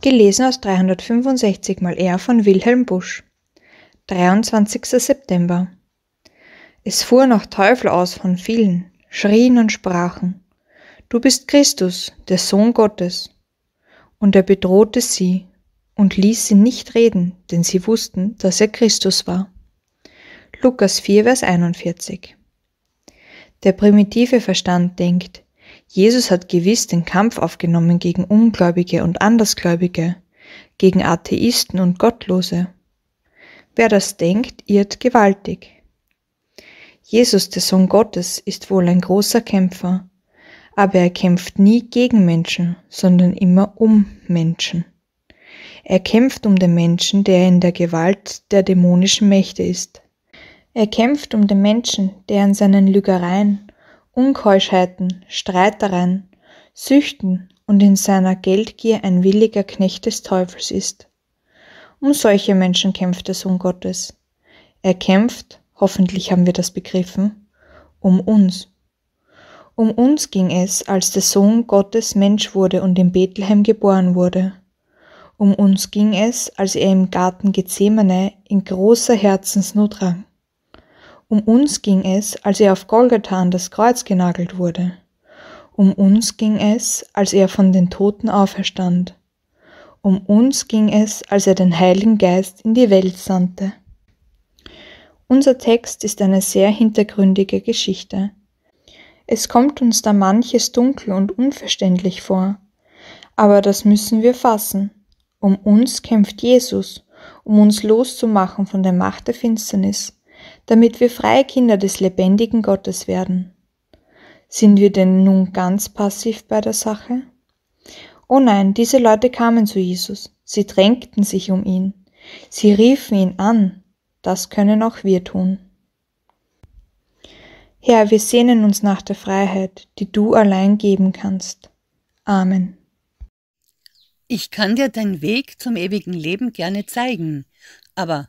Gelesen aus 365 mal R von Wilhelm Busch. 23. September. Es fuhr noch Teufel aus von vielen, schrien und sprachen. Du bist Christus, der Sohn Gottes. Und er bedrohte sie und ließ sie nicht reden, denn sie wussten, dass er Christus war. Lukas 4, Vers 41. Der primitive Verstand denkt, Jesus hat gewiss den Kampf aufgenommen gegen Ungläubige und Andersgläubige, gegen Atheisten und Gottlose. Wer das denkt, irrt gewaltig. Jesus, der Sohn Gottes, ist wohl ein großer Kämpfer, aber er kämpft nie gegen Menschen, sondern immer um Menschen. Er kämpft um den Menschen, der in der Gewalt der dämonischen Mächte ist. Er kämpft um den Menschen, der in seinen Lügereien Unkeuschheiten, Streitereien, Süchten und in seiner Geldgier ein williger Knecht des Teufels ist. Um solche Menschen kämpft der Sohn Gottes. Er kämpft, hoffentlich haben wir das begriffen, um uns. Um uns ging es, als der Sohn Gottes Mensch wurde und in Bethlehem geboren wurde. Um uns ging es, als er im Garten Gethsemane in großer Herzensnot rang. Um uns ging es, als er auf Golgatha an das Kreuz genagelt wurde. Um uns ging es, als er von den Toten auferstand. Um uns ging es, als er den Heiligen Geist in die Welt sandte. Unser Text ist eine sehr hintergründige Geschichte. Es kommt uns da manches dunkel und unverständlich vor, aber das müssen wir fassen. Um uns kämpft Jesus, um uns loszumachen von der Macht der Finsternis damit wir freie Kinder des lebendigen Gottes werden. Sind wir denn nun ganz passiv bei der Sache? Oh nein, diese Leute kamen zu Jesus, sie drängten sich um ihn, sie riefen ihn an, das können auch wir tun. Herr, wir sehnen uns nach der Freiheit, die du allein geben kannst. Amen. Ich kann dir deinen Weg zum ewigen Leben gerne zeigen, aber